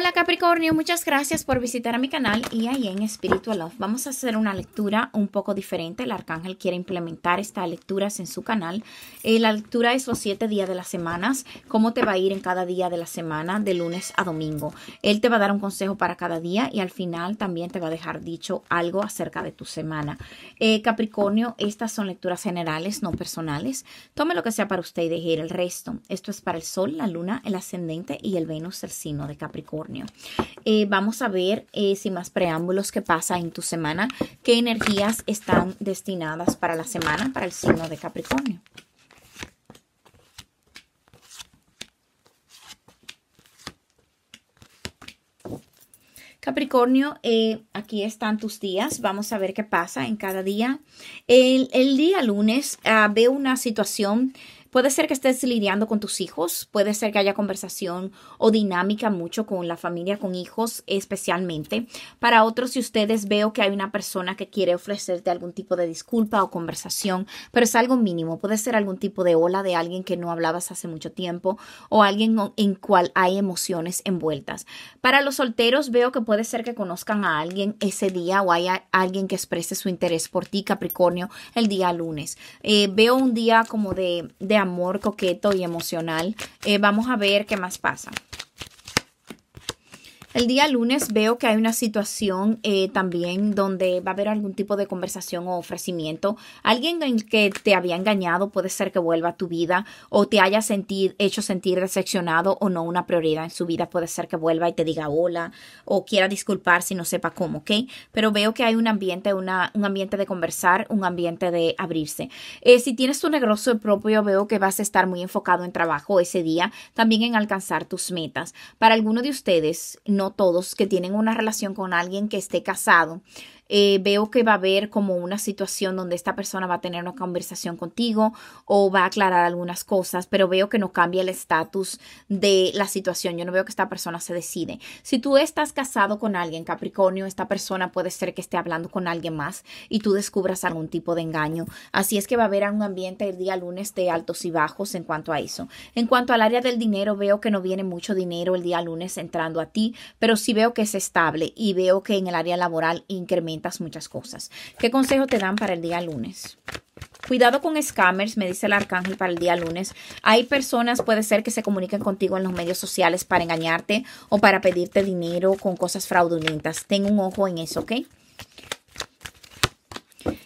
Hola Capricornio, muchas gracias por visitar a mi canal y ahí en Spiritual Love. Vamos a hacer una lectura un poco diferente. El arcángel quiere implementar estas lecturas en su canal. Eh, la lectura es los siete días de las semanas, cómo te va a ir en cada día de la semana, de lunes a domingo. Él te va a dar un consejo para cada día y al final también te va a dejar dicho algo acerca de tu semana. Eh, Capricornio, estas son lecturas generales, no personales. Tome lo que sea para usted y deje ir el resto. Esto es para el Sol, la Luna, el Ascendente y el Venus, el signo de Capricornio. Eh, vamos a ver, eh, sin más preámbulos, qué pasa en tu semana, qué energías están destinadas para la semana, para el signo de Capricornio. Capricornio, eh, aquí están tus días. Vamos a ver qué pasa en cada día. El, día lunes ve ah, veo una situación Puede ser que estés lidiando con tus hijos, puede ser que haya conversación o dinámica mucho con la familia, con hijos especialmente. Para otros, si ustedes veo que hay una persona que quiere ofrecerte algún tipo de disculpa o conversación, pero es algo mínimo. Puede ser algún tipo de hola de alguien que no hablabas hace mucho tiempo o alguien en cual hay emociones envueltas. Para los solteros, veo que puede ser que conozcan a alguien ese día o haya alguien que exprese su interés por ti, Capricornio, el día lunes. Eh, veo un día como de amor coqueto y emocional. Eh, vamos a ver qué más pasa. El día lunes veo que hay una situación eh, también donde va a haber algún tipo de conversación o ofrecimiento. Alguien en que te había engañado puede ser que vuelva a tu vida o te haya hecho sentir decepcionado o no una prioridad en su vida. Puede ser que vuelva y te diga hola o quiera disculpar si no sepa cómo, ¿ok? Pero veo que hay un ambiente, una, un ambiente de conversar, un ambiente de abrirse. Eh, si tienes tu negocio propio, veo que vas a estar muy enfocado en trabajo ese día, también en alcanzar tus metas. Para alguno de ustedes, no todos que tienen una relación con alguien que esté casado eh, veo que va a haber como una situación donde esta persona va a tener una conversación contigo o va a aclarar algunas cosas, pero veo que no cambia el estatus de la situación. Yo no veo que esta persona se decide. Si tú estás casado con alguien, Capricornio, esta persona puede ser que esté hablando con alguien más y tú descubras algún tipo de engaño. Así es que va a haber un ambiente el día lunes de altos y bajos en cuanto a eso. En cuanto al área del dinero, veo que no viene mucho dinero el día lunes entrando a ti, pero sí veo que es estable y veo que en el área laboral incrementa muchas cosas. ¿Qué consejo te dan para el día lunes? Cuidado con scammers, me dice el arcángel para el día lunes. Hay personas, puede ser que se comuniquen contigo en los medios sociales para engañarte o para pedirte dinero con cosas fraudulentas. Ten un ojo en eso, ¿ok?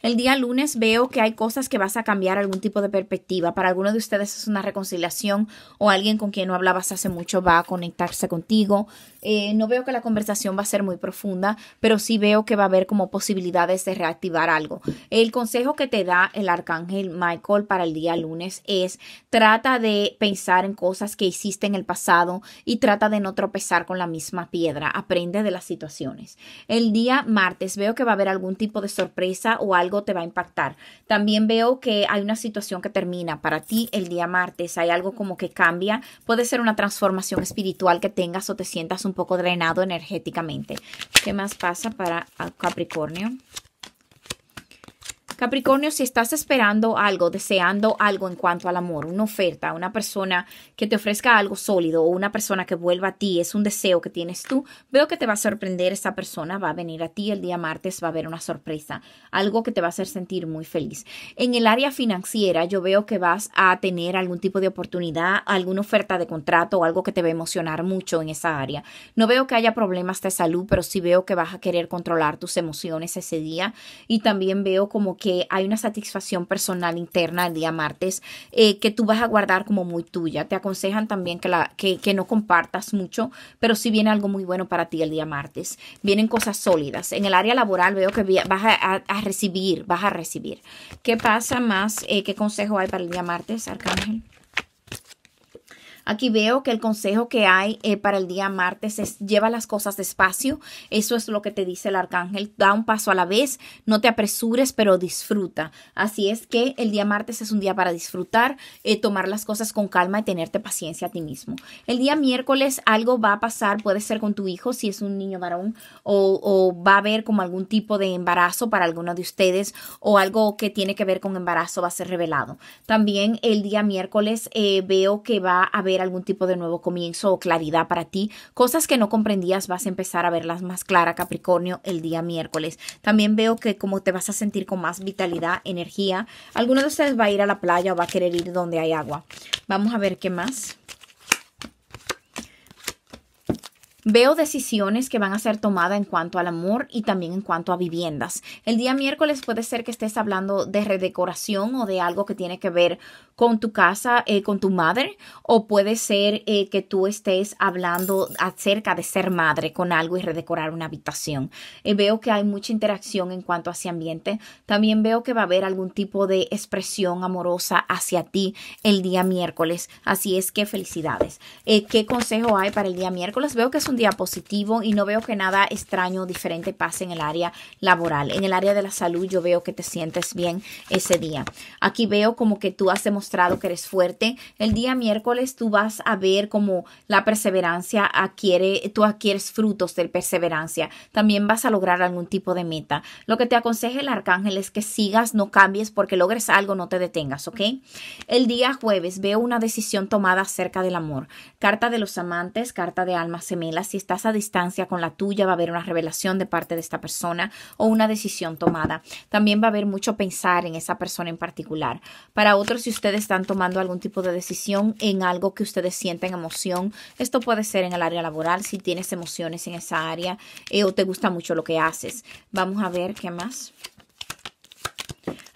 El día lunes veo que hay cosas que vas a cambiar algún tipo de perspectiva. Para algunos de ustedes es una reconciliación o alguien con quien no hablabas hace mucho va a conectarse contigo. Eh, no veo que la conversación va a ser muy profunda, pero sí veo que va a haber como posibilidades de reactivar algo. El consejo que te da el arcángel Michael para el día lunes es trata de pensar en cosas que hiciste en el pasado y trata de no tropezar con la misma piedra. Aprende de las situaciones. El día martes veo que va a haber algún tipo de sorpresa o algo algo te va a impactar. También veo que hay una situación que termina para ti el día martes, hay algo como que cambia, puede ser una transformación espiritual que tengas o te sientas un poco drenado energéticamente. ¿Qué más pasa para ah, Capricornio? Capricornio, si estás esperando algo, deseando algo en cuanto al amor, una oferta, una persona que te ofrezca algo sólido o una persona que vuelva a ti, es un deseo que tienes tú, veo que te va a sorprender esa persona, va a venir a ti el día martes, va a haber una sorpresa, algo que te va a hacer sentir muy feliz. En el área financiera, yo veo que vas a tener algún tipo de oportunidad, alguna oferta de contrato o algo que te va a emocionar mucho en esa área. No veo que haya problemas de salud, pero sí veo que vas a querer controlar tus emociones ese día y también veo como que hay una satisfacción personal interna el día martes eh, que tú vas a guardar como muy tuya. Te aconsejan también que, la, que, que no compartas mucho, pero si viene algo muy bueno para ti el día martes. Vienen cosas sólidas. En el área laboral veo que vas a, recibir, vas a recibir. ¿Qué pasa más? Eh, ¿Qué consejo hay para el día martes, Arcángel? Aquí veo que el consejo que hay eh, para el día martes es lleva las cosas despacio. Eso es lo que te dice el arcángel. Da un paso a la vez, no te apresures, pero disfruta. Así es que el día martes es un día para disfrutar, eh, tomar las cosas con calma y tenerte paciencia a ti mismo. El día miércoles algo va a pasar, puede ser con tu hijo si es un niño varón o, va a haber como algún tipo de embarazo para alguno de ustedes o algo que tiene que ver con embarazo va a ser revelado. También el día miércoles eh, veo que va a haber algún tipo de nuevo comienzo o claridad para ti. Cosas que no comprendías vas a empezar a verlas más clara, Capricornio, el día miércoles. También veo que como te vas a sentir con más vitalidad, energía. Alguno de ustedes va a ir a la playa o va a querer ir donde hay agua. Vamos a ver qué más. Veo decisiones que van a ser tomadas en cuanto al amor y también en cuanto a viviendas. El día miércoles puede ser que estés hablando de redecoración o de algo que tiene que ver con tu casa, eh, con tu madre, o puede ser eh, que tú estés hablando acerca de ser madre con algo y redecorar una habitación. Eh, veo que hay mucha interacción en cuanto a ese ambiente. También veo que va a haber algún tipo de expresión amorosa hacia ti el día miércoles. Así es que felicidades. ¿Qué consejo hay para el día miércoles? Veo que es diapositivo y no veo que nada extraño o diferente pase en el área laboral. En el área de la salud yo veo que te sientes bien ese día. Aquí veo como que tú has demostrado que eres fuerte. El día miércoles tú vas a ver como la perseverancia adquiere, tú adquieres frutos de perseverancia. También vas a lograr algún tipo de meta. Lo que te aconseja el arcángel es que sigas, no cambies, porque logres algo, no te detengas, ¿ok? El día jueves veo una decisión tomada acerca del amor. Carta de los amantes, carta de almas gemelas si estás a distancia con la tuya, va a haber una revelación de parte de esta persona o una decisión tomada. También va a haber mucho pensar en esa persona en particular. Para otros, si ustedes están tomando algún tipo de decisión en algo que ustedes sienten emoción, esto puede ser en el área laboral, si tienes emociones en esa área eh, o te gusta mucho lo que haces. Vamos a ver qué más.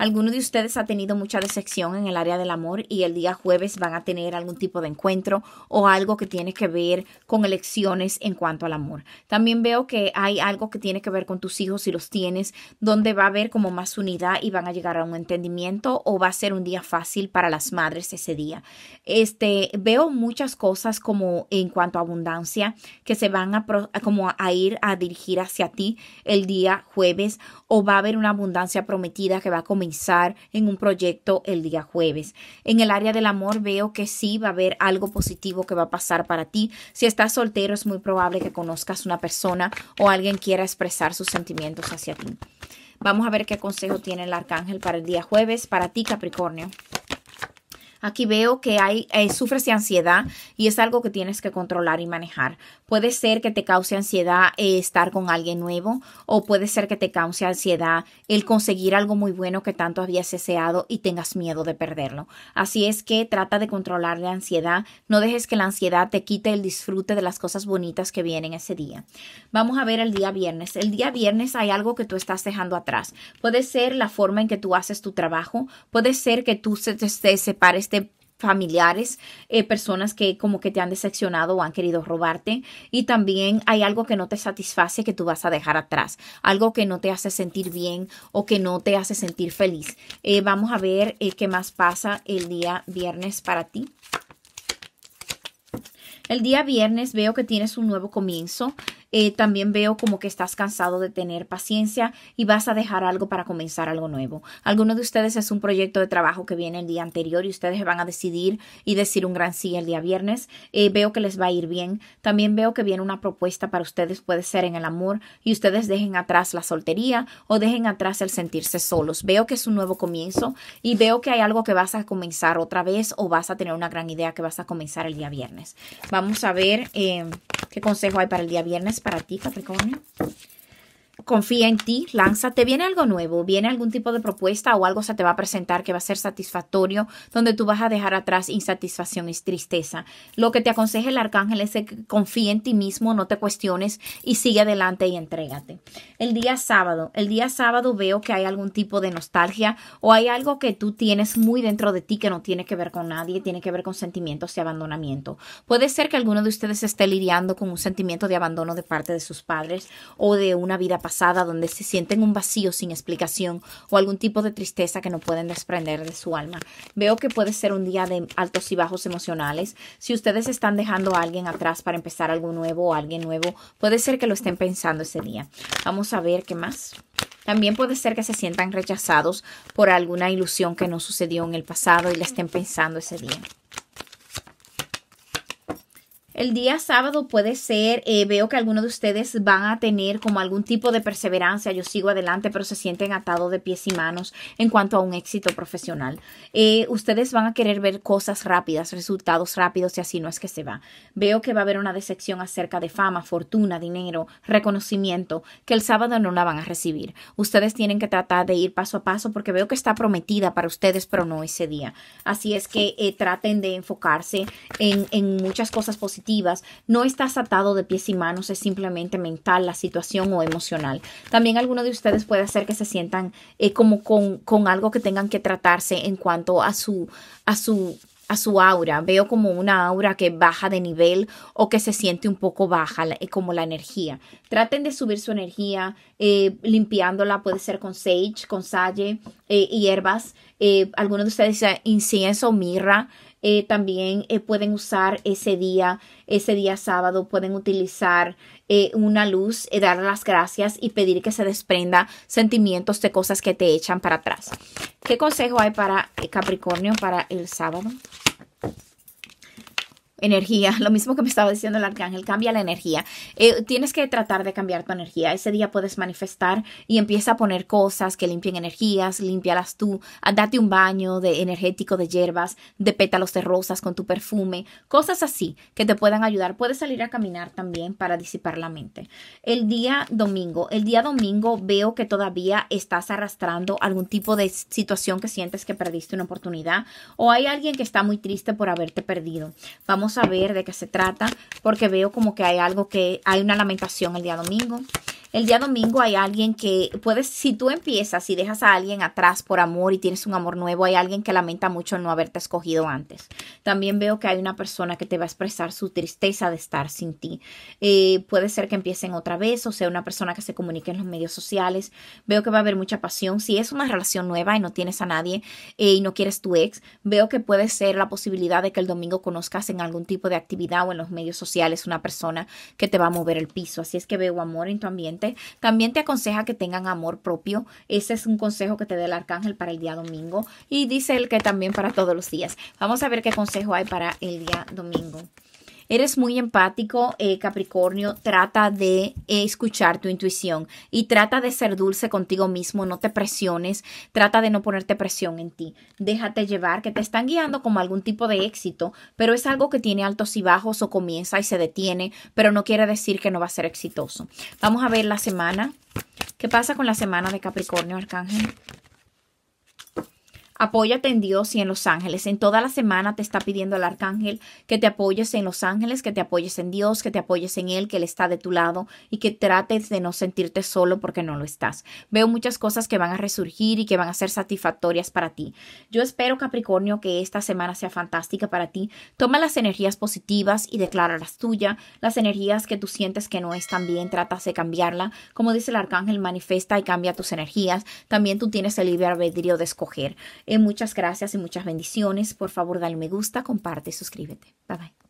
Alguno de ustedes ha tenido mucha decepción en el área del amor y el día jueves van a tener algún tipo de encuentro o algo que tiene que ver con elecciones en cuanto al amor. También veo que hay algo que tiene que ver con tus hijos si los tienes, donde va a haber como más unidad y van a llegar a un entendimiento o va a ser un día fácil para las madres ese día. Este, veo muchas cosas como en cuanto a abundancia que se van a, como a ir a dirigir hacia ti el día jueves o va a haber una abundancia prometida que va a comenzar en un proyecto el día jueves. En el área del amor veo que sí va a haber algo positivo que va a pasar para ti. Si estás soltero es muy probable que conozcas una persona o alguien quiera expresar sus sentimientos hacia ti. Vamos a ver qué consejo tiene el arcángel para el día jueves, para ti Capricornio. Aquí veo que hay, eh, sufres de ansiedad y es algo que tienes que controlar y manejar. Puede ser que te cause ansiedad eh, estar con alguien nuevo o puede ser que te cause ansiedad el conseguir algo muy bueno que tanto habías deseado y tengas miedo de perderlo. Así es que trata de controlar la ansiedad. No dejes que la ansiedad te quite el disfrute de las cosas bonitas que vienen ese día. Vamos a ver el día viernes. El día viernes hay algo que tú estás dejando atrás. Puede ser la forma en que tú haces tu trabajo. Puede ser que tú se, te separes de este, familiares, eh, personas que como que te han decepcionado o han querido robarte. Y también hay algo que no te satisface que tú vas a dejar atrás, algo que no te hace sentir bien o que no te hace sentir feliz. Eh, vamos a ver eh, qué más pasa el día viernes para ti. El día viernes veo que tienes un nuevo comienzo, eh, también veo como que estás cansado de tener paciencia y vas a dejar algo para comenzar algo nuevo. Alguno de ustedes es un proyecto de trabajo que viene el día anterior y ustedes van a decidir y decir un gran sí el día viernes. Eh, veo que les va a ir bien. También veo que viene una propuesta para ustedes, puede ser en el amor, y ustedes dejen atrás la soltería o dejen atrás el sentirse solos. Veo que es un nuevo comienzo y veo que hay algo que vas a comenzar otra vez o vas a tener una gran idea que vas a comenzar el día viernes. Vamos a ver eh, qué consejo hay para el día viernes para ti, Capricornio confía en ti, lánzate, viene algo nuevo, viene algún tipo de propuesta o algo se te va a presentar que va a ser satisfactorio, donde tú vas a dejar atrás insatisfacción y tristeza. Lo que te aconseja el arcángel es que confíe en ti mismo, no te cuestiones y sigue adelante y entrégate. El día sábado, el día sábado veo que hay algún tipo de nostalgia o hay algo que tú tienes muy dentro de ti que no tiene que ver con nadie, tiene que ver con sentimientos de abandonamiento. Puede ser que alguno de ustedes esté lidiando con un sentimiento de abandono de parte de sus padres o de una vida pasada donde se sienten un vacío sin explicación o algún tipo de tristeza que no pueden desprender de su alma. Veo que puede ser un día de altos y bajos emocionales. Si ustedes están dejando a alguien atrás para empezar algo nuevo o alguien nuevo, puede ser que lo estén pensando ese día. Vamos a ver qué más. También puede ser que se sientan rechazados por alguna ilusión que no sucedió en el pasado y la estén pensando ese día. El día sábado puede ser, eh, veo que algunos de ustedes van a tener como algún tipo de perseverancia, yo sigo adelante, pero se sienten atados de pies y manos en cuanto a un éxito profesional. Eh, ustedes van a querer ver cosas rápidas, resultados rápidos y así no es que se va. Veo que va a haber una decepción acerca de fama, fortuna, dinero, reconocimiento, que el sábado no la van a recibir. Ustedes tienen que tratar de ir paso a paso porque veo que está prometida para ustedes, pero no ese día. Así es que eh, traten de enfocarse en, en muchas cosas positivas no estás atado de pies y manos, es simplemente mental la situación o emocional. También alguno de ustedes puede hacer que se sientan eh, como con, algo que tengan que tratarse en cuanto a su, a su a su aura. Veo como una aura que baja de nivel o que se siente un poco baja, eh, como la energía. Traten de subir su energía eh, limpiándola, puede ser con sage, con salle, hierbas. algunos de ustedes dicen incienso, mirra. Eh, también eh, pueden usar ese día, ese día sábado, pueden utilizar eh, una luz, dar las gracias y pedir que se desprenda sentimientos de cosas que te echan para atrás. ¿Qué consejo hay para Capricornio para el sábado? energía, lo mismo que me estaba diciendo el arcángel, cambia la energía. Eh, tienes que tratar de cambiar tu energía. Ese día puedes manifestar y empieza a poner cosas que limpien energías, límpialas tú, date un baño de energético de hierbas, de pétalos de rosas con tu perfume, cosas así que te puedan ayudar. Puedes salir a caminar también para disipar la mente. El día domingo, el día domingo veo que todavía estás arrastrando algún tipo de situación que sientes que perdiste una oportunidad o hay alguien que está muy triste por haberte perdido. Vamos saber de qué se trata, porque veo como que hay algo que hay una lamentación el día domingo. El día domingo hay alguien que puedes, si tú empiezas y dejas a alguien atrás por amor y tienes un amor nuevo, hay alguien que lamenta mucho no haberte escogido antes. También veo que hay una persona que te va a expresar su tristeza de estar sin ti. Eh, puede ser que empiecen otra vez o sea una persona que se comunique en los medios sociales. Veo que va a haber mucha pasión. Si es una relación nueva y no tienes a nadie eh, y no quieres tu ex, veo que puede ser la posibilidad de que el domingo conozcas en algún tipo de actividad o en los medios sociales una persona que te va a mover el piso. Así es que veo amor en tu ambiente también te aconseja que tengan amor propio. Ese es un consejo que te dé el arcángel para el día domingo. Y dice el que también para todos los días. Vamos a ver qué consejo hay para el día domingo. Eres muy empático, eh, Capricornio. Trata de escuchar tu intuición y trata de ser dulce contigo mismo. No te presiones. Trata de no ponerte presión en ti. Déjate llevar, que te están guiando como algún tipo de éxito, pero es algo que tiene altos y bajos o comienza y se detiene, pero no quiere decir que no va a ser exitoso. Vamos a ver la semana. ¿Qué pasa con la semana de Capricornio, Arcángel? Apóyate en Dios y en los ángeles. En toda la semana te está pidiendo el arcángel que te apoyes en los ángeles, que te apoyes en Dios, que te apoyes en Él, que Él está de tu lado y que trates de no sentirte solo porque no lo estás. Veo muchas cosas que van a resurgir y que van a ser satisfactorias para ti. Yo espero, Capricornio, que esta semana sea fantástica para ti. Toma las energías positivas y declara las tuyas. Las energías que tú sientes que no están bien, tratas de cambiarla. Como dice el arcángel, manifiesta y cambia tus energías. También tú tienes el libre albedrío de escoger. Eh, muchas gracias y muchas bendiciones. Por favor, dale me gusta, comparte, suscríbete. Bye bye.